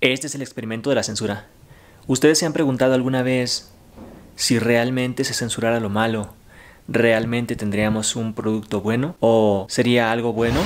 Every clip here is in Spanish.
Este es el experimento de la censura. ¿Ustedes se han preguntado alguna vez si realmente se censurara lo malo, realmente tendríamos un producto bueno o sería algo bueno?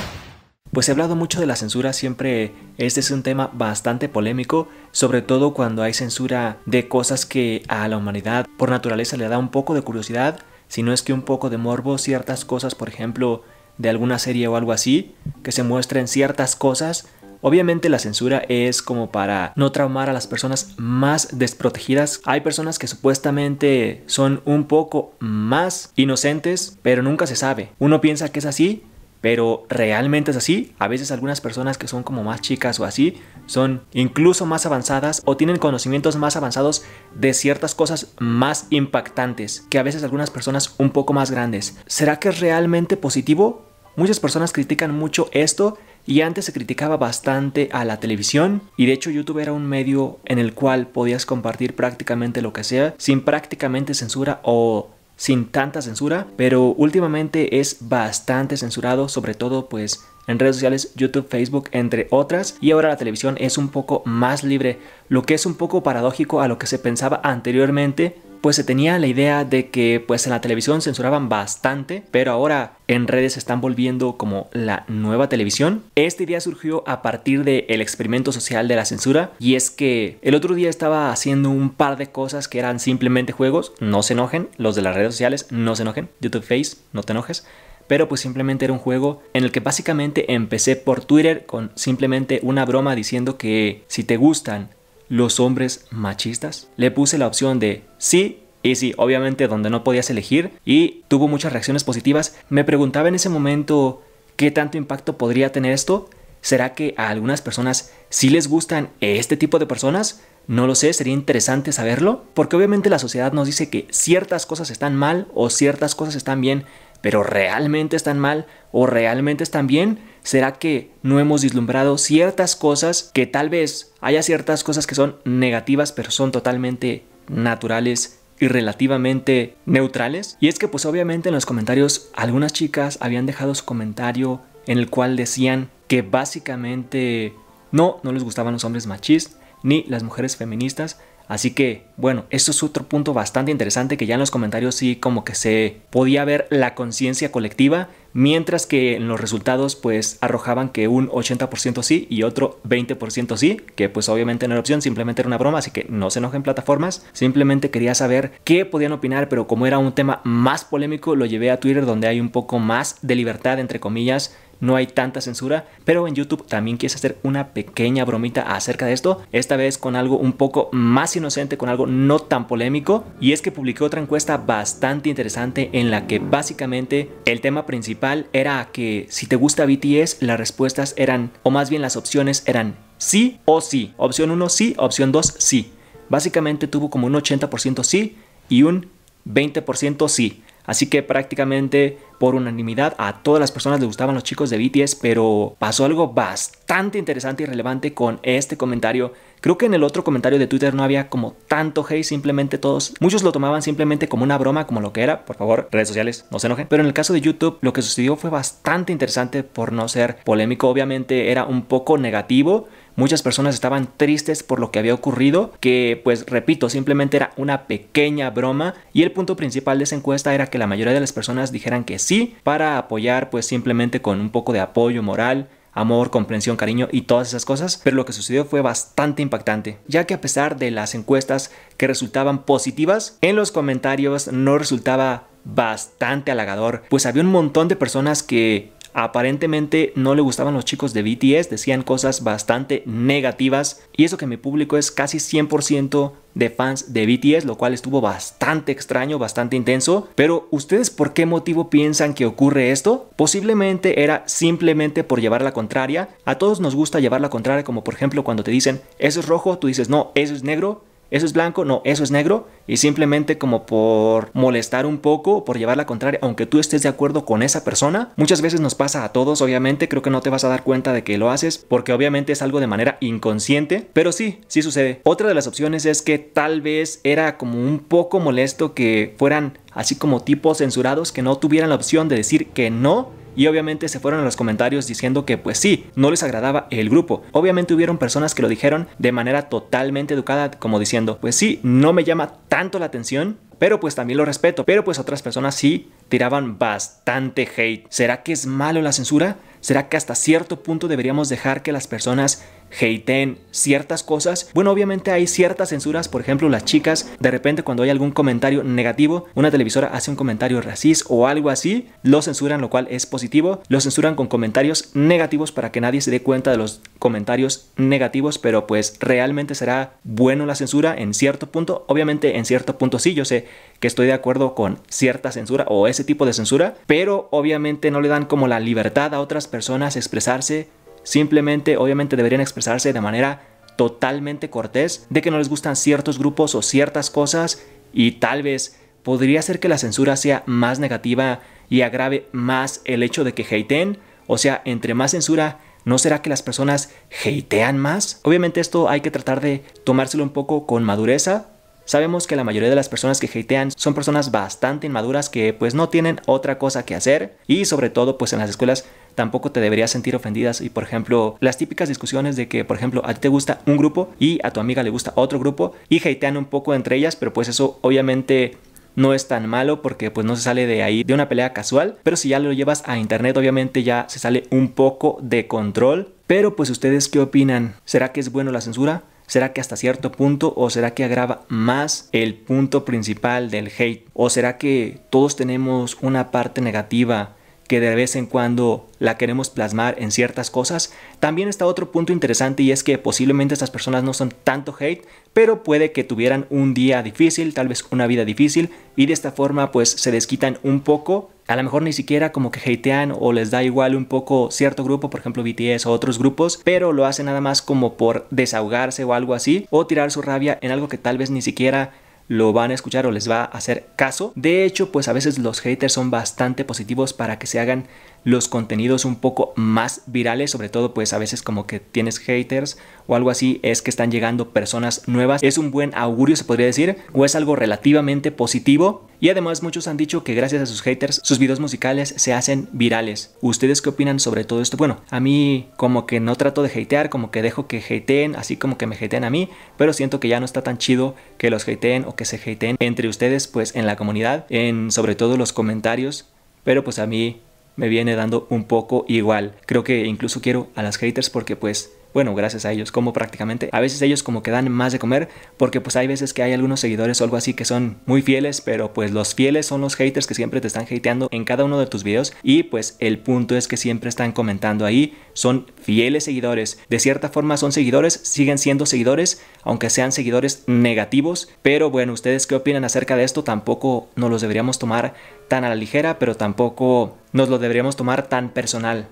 Pues he hablado mucho de la censura, siempre este es un tema bastante polémico, sobre todo cuando hay censura de cosas que a la humanidad por naturaleza le da un poco de curiosidad, si no es que un poco de morbo, ciertas cosas, por ejemplo, de alguna serie o algo así, que se muestren ciertas cosas Obviamente la censura es como para no traumar a las personas más desprotegidas. Hay personas que supuestamente son un poco más inocentes, pero nunca se sabe. Uno piensa que es así, pero realmente es así. A veces algunas personas que son como más chicas o así son incluso más avanzadas o tienen conocimientos más avanzados de ciertas cosas más impactantes que a veces algunas personas un poco más grandes. ¿Será que es realmente positivo? Muchas personas critican mucho esto y antes se criticaba bastante a la televisión y de hecho YouTube era un medio en el cual podías compartir prácticamente lo que sea sin prácticamente censura o sin tanta censura, pero últimamente es bastante censurado, sobre todo pues en redes sociales, YouTube, Facebook, entre otras, y ahora la televisión es un poco más libre, lo que es un poco paradójico a lo que se pensaba anteriormente, pues se tenía la idea de que pues en la televisión censuraban bastante, pero ahora en redes se están volviendo como la nueva televisión. Esta idea surgió a partir del experimento social de la censura y es que el otro día estaba haciendo un par de cosas que eran simplemente juegos, no se enojen, los de las redes sociales no se enojen, YouTube Face, no te enojes pero pues simplemente era un juego en el que básicamente empecé por Twitter con simplemente una broma diciendo que si te gustan los hombres machistas? Le puse la opción de sí y sí, obviamente donde no podías elegir y tuvo muchas reacciones positivas. Me preguntaba en ese momento qué tanto impacto podría tener esto. ¿Será que a algunas personas sí les gustan este tipo de personas? No lo sé, sería interesante saberlo, porque obviamente la sociedad nos dice que ciertas cosas están mal o ciertas cosas están bien, pero realmente están mal o realmente están bien. ¿Será que no hemos vislumbrado ciertas cosas que tal vez haya ciertas cosas que son negativas pero son totalmente naturales y relativamente neutrales? Y es que pues obviamente en los comentarios algunas chicas habían dejado su comentario en el cual decían que básicamente no, no les gustaban los hombres machistas ni las mujeres feministas, Así que, bueno, esto es otro punto bastante interesante que ya en los comentarios sí como que se podía ver la conciencia colectiva, mientras que en los resultados pues arrojaban que un 80% sí y otro 20% sí, que pues obviamente no era opción, simplemente era una broma, así que no se enojen plataformas, simplemente quería saber qué podían opinar, pero como era un tema más polémico, lo llevé a Twitter donde hay un poco más de libertad, entre comillas, no hay tanta censura, pero en YouTube también quise hacer una pequeña bromita acerca de esto, esta vez con algo un poco más inocente, con algo no tan polémico, y es que publiqué otra encuesta bastante interesante en la que básicamente el tema principal era que si te gusta BTS, las respuestas eran, o más bien las opciones eran sí o sí, opción 1 sí, opción 2 sí. Básicamente tuvo como un 80% sí y un 20% sí. Así que prácticamente por unanimidad a todas las personas les gustaban los chicos de BTS, pero pasó algo bastante interesante y relevante con este comentario. Creo que en el otro comentario de Twitter no había como tanto hate, simplemente todos, muchos lo tomaban simplemente como una broma, como lo que era, por favor, redes sociales, no se enojen. Pero en el caso de YouTube, lo que sucedió fue bastante interesante por no ser polémico, obviamente era un poco negativo, Muchas personas estaban tristes por lo que había ocurrido, que pues repito, simplemente era una pequeña broma y el punto principal de esa encuesta era que la mayoría de las personas dijeran que sí para apoyar pues simplemente con un poco de apoyo moral amor, comprensión, cariño y todas esas cosas, pero lo que sucedió fue bastante impactante, ya que a pesar de las encuestas que resultaban positivas, en los comentarios no resultaba bastante halagador, pues había un montón de personas que aparentemente no le gustaban los chicos de BTS, decían cosas bastante negativas y eso que mi público es casi 100% de fans de BTS, lo cual estuvo bastante extraño, bastante intenso. Pero ustedes por qué motivo piensan que ocurre esto? Posiblemente era simplemente por llevar la contraria. A todos nos gusta llevar la contraria, como por ejemplo cuando te dicen eso es rojo, tú dices no, eso es negro eso es blanco, no, eso es negro, y simplemente como por molestar un poco, por llevar la contraria, aunque tú estés de acuerdo con esa persona, muchas veces nos pasa a todos, obviamente, creo que no te vas a dar cuenta de que lo haces, porque obviamente es algo de manera inconsciente, pero sí, sí sucede. Otra de las opciones es que tal vez era como un poco molesto que fueran así como tipos censurados, que no tuvieran la opción de decir que no, y obviamente se fueron a los comentarios diciendo que pues sí, no les agradaba el grupo. Obviamente hubieron personas que lo dijeron de manera totalmente educada como diciendo pues sí, no me llama tanto la atención, pero pues también lo respeto, pero pues otras personas sí tiraban bastante hate. ¿Será que es malo la censura? ¿Será que hasta cierto punto deberíamos dejar que las personas hateen ciertas cosas. Bueno, obviamente hay ciertas censuras, por ejemplo, las chicas, de repente cuando hay algún comentario negativo, una televisora hace un comentario racista o algo así, lo censuran, lo cual es positivo, lo censuran con comentarios negativos para que nadie se dé cuenta de los comentarios negativos, pero pues realmente será bueno la censura en cierto punto, obviamente en cierto punto sí, yo sé que estoy de acuerdo con cierta censura o ese tipo de censura, pero obviamente no le dan como la libertad a otras personas expresarse Simplemente, obviamente, deberían expresarse de manera totalmente cortés de que no les gustan ciertos grupos o ciertas cosas y tal vez podría ser que la censura sea más negativa y agrave más el hecho de que hateen. O sea, entre más censura, ¿no será que las personas hatean más? Obviamente esto hay que tratar de tomárselo un poco con madureza. Sabemos que la mayoría de las personas que hatean son personas bastante inmaduras que pues no tienen otra cosa que hacer y sobre todo pues en las escuelas tampoco te deberías sentir ofendidas. Y por ejemplo, las típicas discusiones de que, por ejemplo, a ti te gusta un grupo y a tu amiga le gusta otro grupo y hatean un poco entre ellas, pero pues eso obviamente no es tan malo porque pues no se sale de ahí de una pelea casual, pero si ya lo llevas a internet obviamente ya se sale un poco de control. Pero pues ustedes qué opinan? ¿Será que es bueno la censura? ¿Será que hasta cierto punto o será que agrava más el punto principal del hate? ¿O será que todos tenemos una parte negativa que de vez en cuando la queremos plasmar en ciertas cosas. También está otro punto interesante y es que posiblemente estas personas no son tanto hate, pero puede que tuvieran un día difícil, tal vez una vida difícil, y de esta forma pues se desquitan un poco. A lo mejor ni siquiera como que hatean o les da igual un poco cierto grupo, por ejemplo BTS o otros grupos, pero lo hacen nada más como por desahogarse o algo así, o tirar su rabia en algo que tal vez ni siquiera lo van a escuchar o les va a hacer caso. De hecho, pues a veces los haters son bastante positivos para que se hagan los contenidos un poco más virales, sobre todo pues a veces como que tienes haters o algo así, es que están llegando personas nuevas. Es un buen augurio, se podría decir, o es algo relativamente positivo y además muchos han dicho que gracias a sus haters sus videos musicales se hacen virales. ¿Ustedes qué opinan sobre todo esto? Bueno, a mí como que no trato de hatear, como que dejo que hateen, así como que me hateen a mí, pero siento que ya no está tan chido que los hateen o que se hateen entre ustedes pues en la comunidad, en sobre todo los comentarios, pero pues a mí me viene dando un poco igual. Creo que incluso quiero a las haters porque pues bueno, gracias a ellos, como prácticamente. A veces ellos como que dan más de comer porque pues hay veces que hay algunos seguidores o algo así que son muy fieles, pero pues los fieles son los haters que siempre te están hateando en cada uno de tus videos y pues el punto es que siempre están comentando ahí, son fieles seguidores. De cierta forma son seguidores, siguen siendo seguidores, aunque sean seguidores negativos, pero bueno, ustedes qué opinan acerca de esto, tampoco nos los deberíamos tomar tan a la ligera, pero tampoco nos lo deberíamos tomar tan personal.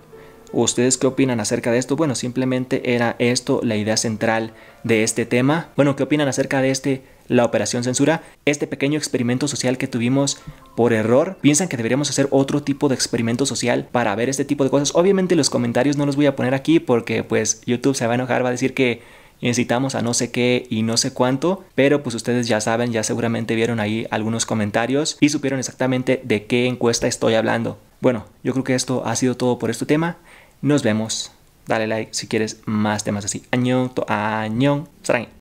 ¿Ustedes qué opinan acerca de esto? Bueno, simplemente era esto la idea central de este tema. Bueno, ¿qué opinan acerca de este la operación censura, este pequeño experimento social que tuvimos por error. ¿Piensan que deberíamos hacer otro tipo de experimento social para ver este tipo de cosas? Obviamente los comentarios no los voy a poner aquí porque pues YouTube se va a enojar, va a decir que incitamos a no sé qué y no sé cuánto, pero pues ustedes ya saben, ya seguramente vieron ahí algunos comentarios y supieron exactamente de qué encuesta estoy hablando. Bueno, yo creo que esto ha sido todo por este tema. Nos vemos. Dale like si quieres más temas así. Añón, to añón,